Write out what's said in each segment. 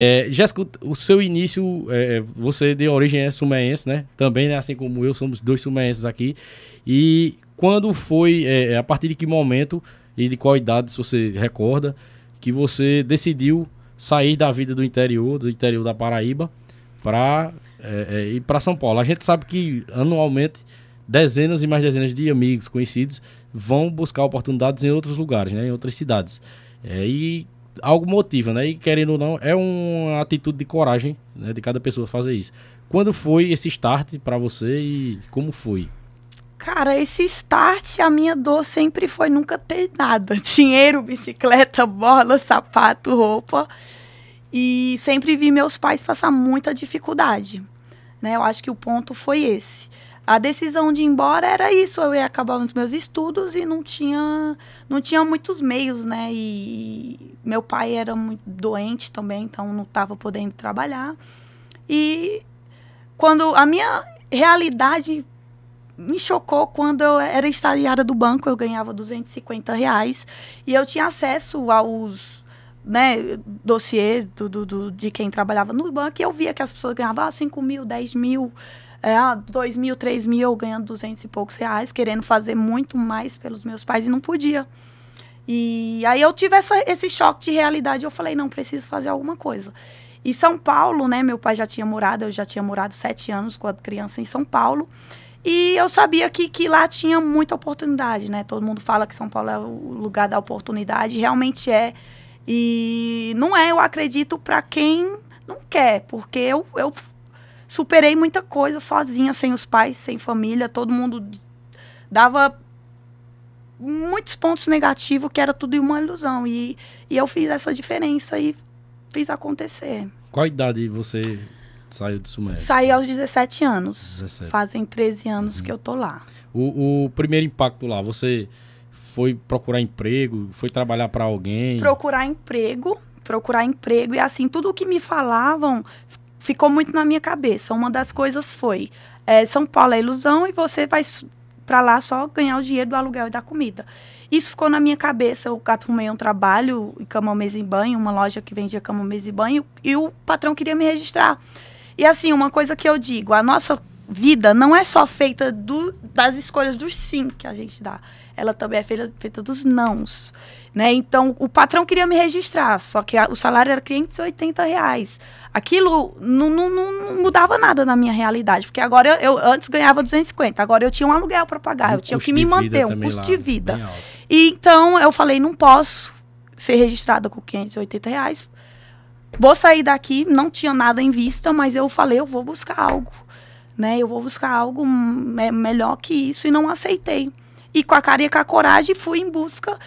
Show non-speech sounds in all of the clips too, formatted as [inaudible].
É, Jéssica, o seu início, é, é, você de origem é sumaense, né? Também, né? assim como eu, somos dois sumaenses aqui. E quando foi, é, é a partir de que momento e de qual idade, se você recorda, que você decidiu sair da vida do interior, do interior da Paraíba, para é, é, ir para São Paulo? A gente sabe que anualmente dezenas e mais dezenas de amigos, conhecidos, vão buscar oportunidades em outros lugares, né? em outras cidades. e algo motiva, né? E querendo ou não, é uma atitude de coragem né, de cada pessoa fazer isso. Quando foi esse start para você e como foi? Cara, esse start, a minha dor sempre foi nunca ter nada. [laughs] Dinheiro, bicicleta, bola, sapato, roupa. E sempre vi meus pais passar muita dificuldade. Né? Eu acho que o ponto foi esse. A decisão de ir embora era isso, eu ia acabar os meus estudos e não tinha, não tinha muitos meios, né? E meu pai era muito doente também, então não estava podendo trabalhar. E quando a minha realidade me chocou quando eu era estagiária do banco, eu ganhava 250 reais e eu tinha acesso aos né, dossiês do, do, do, de quem trabalhava no banco e eu via que as pessoas ganhavam ah, 5 mil, 10 mil é, ah, dois mil, três mil, ganhando duzentos e poucos reais, querendo fazer muito mais pelos meus pais e não podia. E aí eu tive essa, esse choque de realidade, eu falei, não, preciso fazer alguma coisa. E São Paulo, né, meu pai já tinha morado, eu já tinha morado sete anos quando criança em São Paulo, e eu sabia que, que lá tinha muita oportunidade, né, todo mundo fala que São Paulo é o lugar da oportunidade, realmente é, e não é, eu acredito, para quem não quer, porque eu, eu superei muita coisa sozinha, sem os pais, sem família, todo mundo dava muitos pontos negativos que era tudo uma ilusão. E, e eu fiz essa diferença e fiz acontecer. Qual idade você saiu de Sumé Saí aos 17 anos. 17. Fazem 13 anos uhum. que eu tô lá. O, o primeiro impacto lá, você foi procurar emprego, foi trabalhar para alguém? Procurar emprego, procurar emprego e assim tudo o que me falavam ficou muito na minha cabeça. Uma das coisas foi: é, São Paulo é ilusão e você vai para lá só ganhar o dinheiro do aluguel e da comida. Isso ficou na minha cabeça. Eu arrumei um trabalho em cama, mesa e banho, uma loja que vendia cama, mesa e banho, e o patrão queria me registrar. E assim, uma coisa que eu digo, a nossa vida não é só feita do, das escolhas dos sim que a gente dá. Ela também é feita, feita dos nãos. Né? Então, o patrão queria me registrar, só que a, o salário era 580 reais. Aquilo não, não, não, mudava nada na minha realidade, porque agora eu, eu antes ganhava 250, agora eu tinha um aluguel para pagar, um eu tinha que me manter, um custo lá, de vida. E então eu falei, não posso ser registrada com 580 reais. Vou sair daqui, não tinha nada em vista, mas eu falei, eu vou buscar algo né? Eu vou buscar algo me melhor que isso e não aceitei. E com a cara e com a coragem fui em busca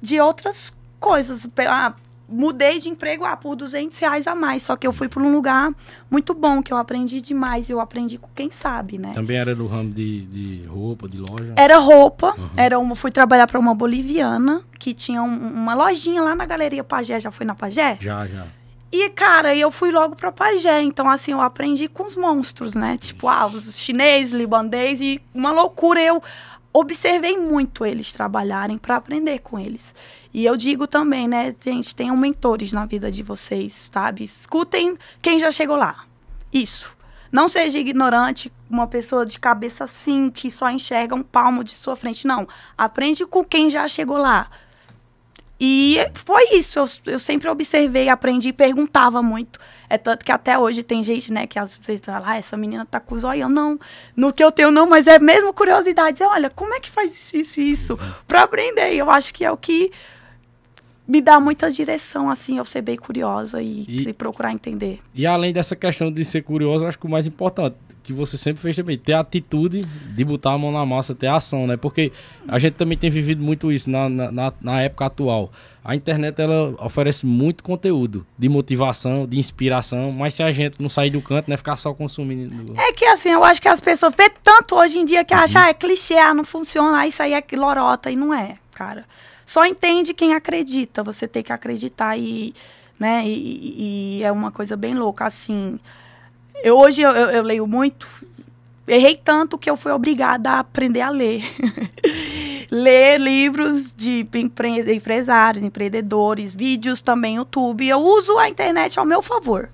de outras coisas. Ah, mudei de emprego ah, por 200 reais a mais. Só que eu fui para um lugar muito bom, que eu aprendi demais. Eu aprendi com quem sabe, né? Também era do ramo de, de roupa, de loja? Era roupa. Uhum. Era uma, fui trabalhar para uma boliviana que tinha um, uma lojinha lá na Galeria Pagé. Já foi na Pagé? Já, já. E, cara, eu fui logo pra pajé. Então, assim, eu aprendi com os monstros, né? Tipo, ah, os chinês, libanês e uma loucura. Eu observei muito eles trabalharem para aprender com eles. E eu digo também, né, gente, tenham mentores na vida de vocês, sabe? Escutem quem já chegou lá. Isso. Não seja ignorante, uma pessoa de cabeça assim, que só enxerga um palmo de sua frente. Não. Aprende com quem já chegou lá. E foi isso. Eu, eu sempre observei, aprendi e perguntava muito. É tanto que até hoje tem gente, né, que às vezes fala, ah, essa menina tá com o zóio. Não, no que eu tenho não, mas é mesmo curiosidade. Olha, como é que faz isso, isso, isso? Pra aprender. Eu acho que é o que me dá muita direção, assim, eu ser bem curiosa e, e, e, procurar entender. E além dessa questão de ser curiosa, acho que o mais importante, que você sempre fez também, ter a atitude de botar a mão na massa, ter a ação, né? Porque a gente também tem vivido muito isso na, na, na época atual. A internet, ela oferece muito conteúdo de motivação, de inspiração, mas se a gente não sair do canto, né? Ficar só consumindo... É que, assim, eu acho que as pessoas... Vê tanto hoje em dia que uhum. achar é clichê, ah, não funciona, isso aí é lorota, e não é, cara. Só entende quem acredita, você tem que acreditar e, né, e, e é uma coisa bem louca, assim. Eu, hoje eu, eu, eu leio muito, errei tanto que eu fui obrigada a aprender a ler. [laughs] ler livros de empre empresários, empreendedores, vídeos também YouTube. Eu uso a internet ao meu favor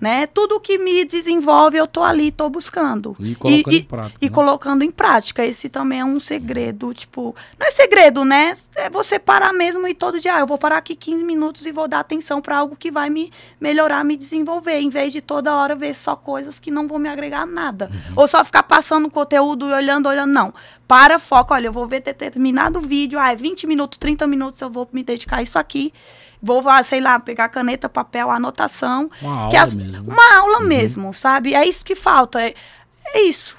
né? Tudo que me desenvolve, eu tô ali, tô buscando. E colocando e, em prática. E, né? e colocando em prática. Esse também é um segredo, tipo, não é segredo, né? É você parar mesmo e todo dia, ah, eu vou parar aqui 15 minutos e vou dar atenção para algo que vai me melhorar, me desenvolver, em vez de toda hora ver só coisas que não vão me agregar nada. Uhum. Ou só ficar passando conteúdo e olhando, olhando, não para, foco, olha, eu vou ver determinado vídeo, ah, é 20 minutos, 30 minutos, eu vou me dedicar a isso aqui. Vou, sei lá, pegar caneta, papel, anotação. Uma aula as, mesmo. Né? Uma aula uhum. mesmo, sabe? É isso que falta. É, é isso.